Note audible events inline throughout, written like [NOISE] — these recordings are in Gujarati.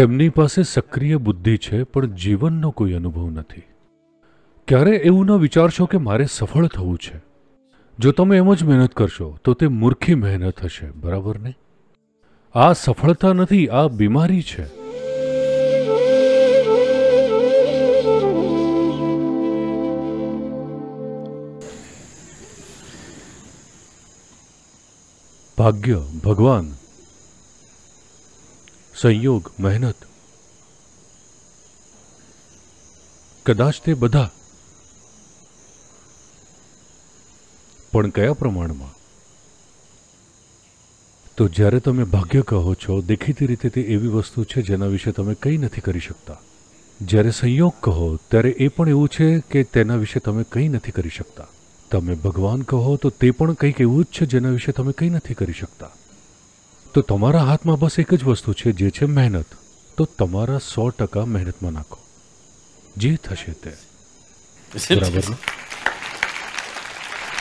તેમની પાસે સક્રિય બુદ્ધિ છે પણ જીવનનો કોઈ અનુભવ નથી ક્યારે એવું ન વિચારશો કે મારે સફળ થવું છે જો તમે એમ જ મહેનત કરશો તો તે મૂર્ખી મહેનત હશે બરાબર ને આ સફળતા નથી આ બીમારી છે ભાગ્ય ભગવાન સંયોગ મહેનત કદાચ તે બધા પણ કયા પ્રમાણમાં તો જ્યારે તમે ભાગ્ય કહો છો દેખીતી રીતે તે એવી વસ્તુ છે જેના વિશે તમે કંઈ નથી કરી શકતા જ્યારે સંયોગ કહો ત્યારે એ પણ એવું છે કે તેના વિશે તમે કંઈ નથી કરી શકતા તમે ભગવાન કહો તો તે પણ કંઈક એવું જ છે જેના વિશે તમે કંઈ નથી કરી શકતા તો તમારા હાથમાં બસ એક જ વસ્તુ છે જે છે મહેનત તો તમારા સો ટકા મહેનતમાં નાખો જે થશે તે બરાબર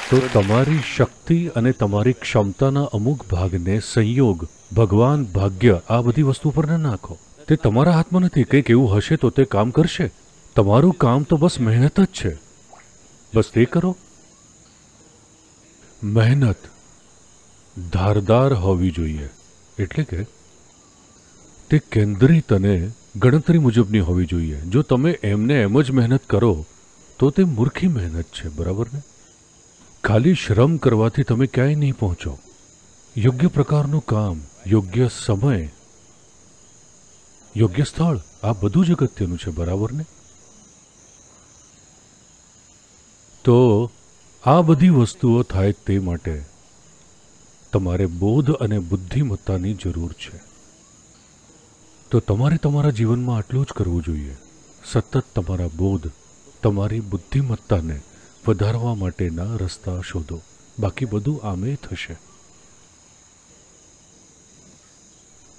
તો તમારી શક્તિ અને તમારી ક્ષમતાના અમુક ભાગને સંયોગ ભગવાન ભાગ્ય આ બધી વસ્તુ પર ન નાખો તે તમારા હાથમાં નથી કંઈક એવું હશે તો તે કામ કરશે તમારું કામ તો બસ મહેનત જ છે બસ તે કરો મહેનત ધારદાર હોવી જોઈએ એટલે કે તે કેન્દ્રિત અને ગણતરી મુજબની હોવી જોઈએ જો તમે એમને એમ જ મહેનત કરો તો તે મૂર્ખી મહેનત છે બરાબર ને ખાલી શ્રમ કરવાથી તમે ક્યાંય નહીં પહોંચો યોગ્ય પ્રકારનું કામ યોગ્ય સમય યોગ્ય સ્થળ આ બધું જ અગત્યનું છે બરાબર ને તો આ બધી વસ્તુઓ થાય તે માટે તમારે બોધ અને બુદ્ધિમત્તાની જરૂર છે તો તમારે તમારા જીવનમાં આટલું જ કરવું જોઈએ સતત તમારા બોધ તમારી બુદ્ધિમત્તાને વધારવા માટેના રસ્તા શોધો બાકી બધું આમે થશે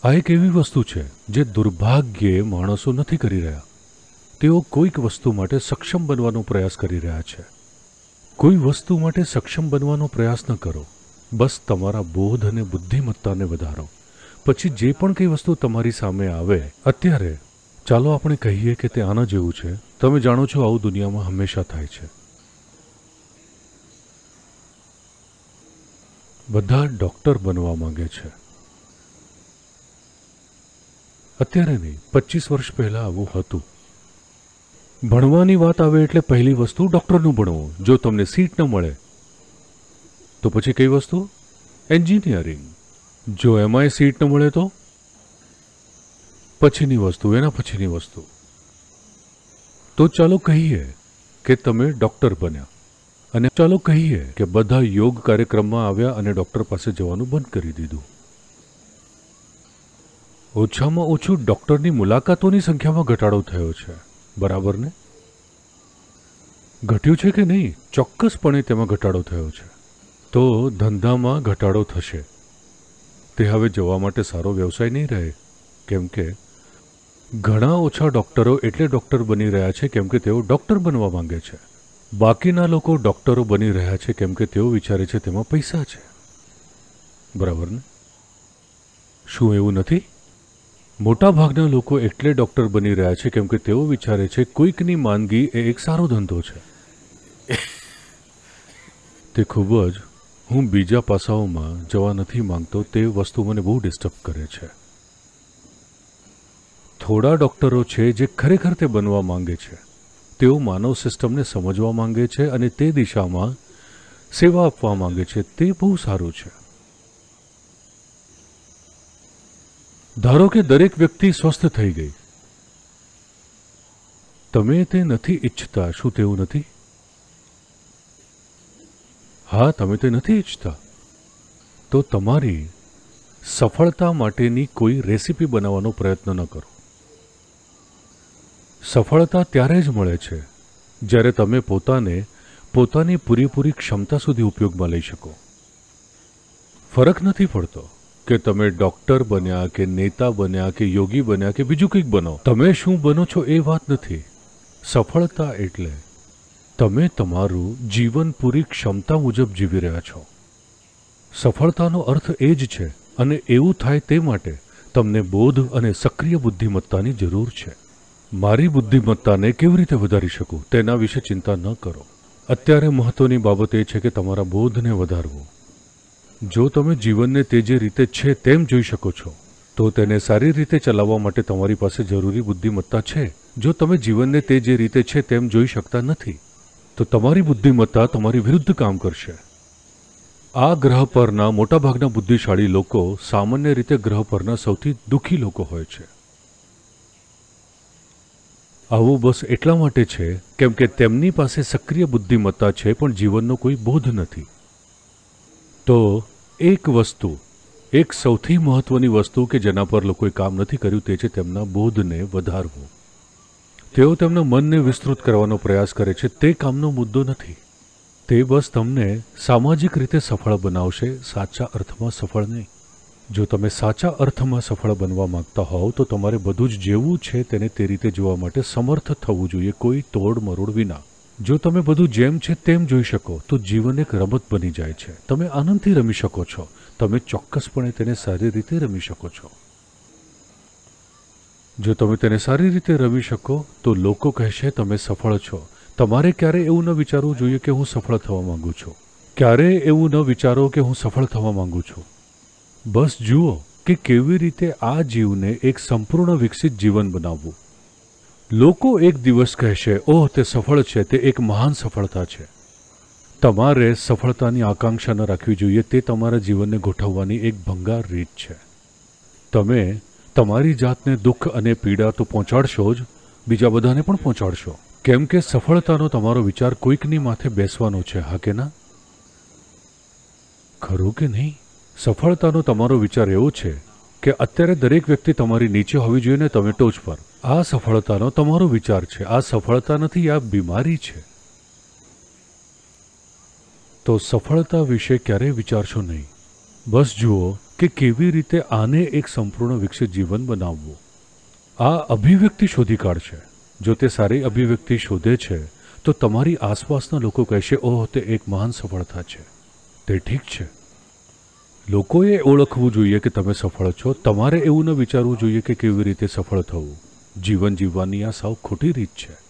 આ એક એવી વસ્તુ છે જે દુર્ભાગ્યે માણસો નથી કરી રહ્યા તેઓ કોઈક વસ્તુ માટે સક્ષમ બનવાનો પ્રયાસ કરી રહ્યા છે કોઈ વસ્તુ માટે સક્ષમ બનવાનો પ્રયાસ ન કરો બસ તમારા બોધ અને બુદ્ધિમત્તાને વધારો પછી જે પણ કંઈ વસ્તુ તમારી સામે આવે અત્યારે ચાલો આપણે કહીએ કે તે આના જેવું છે તમે જાણો છો આવું દુનિયામાં હંમેશા થાય છે બધા ડૉક્ટર બનવા માંગે છે અત્યારે નહીં પચીસ વર્ષ પહેલાં આવું હતું ભણવાની વાત આવે એટલે પહેલી વસ્તુ ડૉક્ટરનું ભણવું જો તમને સીટ ન મળે તો પછી કઈ વસ્તુ એન્જિનિયરિંગ જો એમાંય સીટ ન મળે તો પછીની વસ્તુ એના પછીની વસ્તુ તો ચાલો કહીએ કે તમે ડૉક્ટર બન્યા અને ચાલો કહીએ કે બધા યોગ કાર્યક્રમમાં આવ્યા અને ડૉક્ટર પાસે જવાનું બંધ કરી દીધું ઓછામાં ઓછું ડૉક્ટરની મુલાકાતોની સંખ્યામાં ઘટાડો થયો છે બરાબર ને ઘટ્યું છે કે નહીં ચોક્કસપણે તેમાં ઘટાડો થયો છે તો ધંધામાં ઘટાડો થશે તે હવે જવા માટે સારો વ્યવસાય નહીં રહે કેમ કે ઘણા ઓછા ડૉક્ટરો એટલે ડૉક્ટર બની રહ્યા છે કેમ કે તેઓ ડૉક્ટર બનવા માંગે છે બાકીના લોકો ડૉક્ટરો બની રહ્યા છે કેમ કે તેઓ વિચારે છે તેમાં પૈસા છે બરાબર ને શું એવું નથી મોટાભાગના લોકો એટલે ડૉક્ટર બની રહ્યા છે કેમ કે તેઓ વિચારે છે કોઈકની માંદગી એ એક સારો ધંધો છે [LAUGHS] તે ખૂબ જ હું બીજા પાસાઓમાં જવા નથી માંગતો તે વસ્તુ મને બહુ ડિસ્ટર્બ કરે છે થોડા ડૉક્ટરો છે જે ખરેખર તે બનવા માંગે છે તેઓ માનવ સિસ્ટમને સમજવા માંગે છે અને તે દિશામાં સેવા આપવા માંગે છે તે બહુ સારું છે ધારો કે દરેક વ્યક્તિ સ્વસ્થ થઈ ગઈ તમે તે નથી ઈચ્છતા શું તેવું નથી હા તમે તે નથી ઈચ્છતા તો તમારી સફળતા માટેની કોઈ રેસીપી બનાવવાનો પ્રયત્ન ન કરો સફળતા ત્યારે જ મળે છે જ્યારે તમે પોતાને પોતાની પૂરેપૂરી ક્ષમતા સુધી ઉપયોગમાં લઈ શકો ફરક નથી પડતો કે તમે ડૉક્ટર બન્યા કે નેતા બન્યા કે યોગી બન્યા કે બીજું કંઈક બનો તમે શું બનો છો એ વાત નથી સફળતા એટલે તમે તમારું જીવન પૂરી ક્ષમતા મુજબ જીવી રહ્યા છો સફળતાનો અર્થ એ જ છે અને એવું થાય તે માટે તમને બોધ અને સક્રિય બુદ્ધિમત્તાની જરૂર છે મારી બુદ્ધિમત્તાને કેવી રીતે વધારી શકું તેના વિશે ચિંતા ન કરો અત્યારે મહત્વની બાબત એ છે કે તમારા બોધને વધારવો જો તમે જીવનને તે જે રીતે છે તેમ જોઈ શકો છો તો તેને સારી રીતે ચલાવવા માટે તમારી પાસે જરૂરી બુદ્ધિમત્તા છે જો તમે જીવનને તે જે રીતે છે તેમ જોઈ શકતા નથી તો તમારી બુદ્ધિમત્તા તમારી વિરુદ્ધ કામ કરશે આ ગ્રહ પરના મોટાભાગના બુદ્ધિશાળી લોકો સામાન્ય રીતે ગ્રહ પરના સૌથી દુઃખી લોકો હોય છે આવું બસ એટલા માટે છે કેમ કે તેમની પાસે સક્રિય બુદ્ધિમત્તા છે પણ જીવનનો કોઈ બોધ નથી તો એક વસ્તુ એક સૌથી મહત્વની વસ્તુ કે જેના પર લોકોએ કામ નથી કર્યું તે છે તેમના બોધને વધારવું તેઓ તેમના મનને વિસ્તૃત કરવાનો પ્રયાસ કરે છે તે કામનો મુદ્દો નથી તે બસ તમને સામાજિક રીતે સફળ બનાવશે સાચા અર્થમાં સફળ નહીં જો તમે સાચા અર્થમાં સફળ બનવા માંગતા હોવ તો તમારે બધું જ જેવું છે તેને તે રીતે જોવા માટે સમર્થ થવું જોઈએ કોઈ તોડ મરોડ વિના જો તમે બધું જેમ છે તેમ જોઈ શકો તો જીવન એક રમત બની જાય છે તમે આનંદથી રમી શકો છો તમે ચોક્કસપણે તેને સારી રીતે રમી શકો છો જો તમે તેને સારી રીતે રમી શકો તો લોકો કહેશે તમે સફળ છો તમારે ક્યારે એવું ન વિચારવું જોઈએ કે હું સફળ થવા માંગુ છું ક્યારે એવું ન વિચારો કે હું સફળ થવા માંગુ છું બસ જુઓ કે કેવી રીતે આ જીવને એક સંપૂર્ણ વિકસિત જીવન બનાવવું લોકો એક દિવસ કહેશે ઓહ તે સફળ છે તે એક મહાન સફળતા છે તમારે સફળતાની આકાંક્ષા ન રાખવી જોઈએ તે તમારા જીવનને ગોઠવવાની એક ભંગાર રીત છે તમે તમારી જાતને દુઃખ અને પીડા તો પહોંચાડશો જ બીજા બધાને પણ પહોંચાડશો કેમ કે સફળતાનો તમારો વિચાર કોઈકની માથે બેસવાનો છે હા કે ના ખરું કે નહીં સફળતાનો તમારો વિચાર એવો છે કે અત્યારે દરેક વ્યક્તિ તમારી નીચે હોવી જોઈએ ને તમે ટોચ પર આ સફળતાનો તમારો વિચાર છે આ સફળતા નથી આ બીમારી છે તો સફળતા વિશે ક્યારેય વિચારશો નહીં બસ જુઓ કે કેવી રીતે આને એક સંપૂર્ણ વિકસિત જીવન બનાવવું આ અભિવ્યક્તિ શોધી કાઢશે જો તે સારી અભિવ્યક્તિ શોધે છે તો તમારી આસપાસના લોકો કહેશે ઓહ તે એક મહાન સફળતા છે તે ઠીક છે લોકોએ ઓળખવું જોઈએ કે તમે સફળ છો તમારે એવું ન વિચારવું જોઈએ કે કેવી રીતે સફળ થવું જીવન જીવવાની આ સાવ ખોટી રીત છે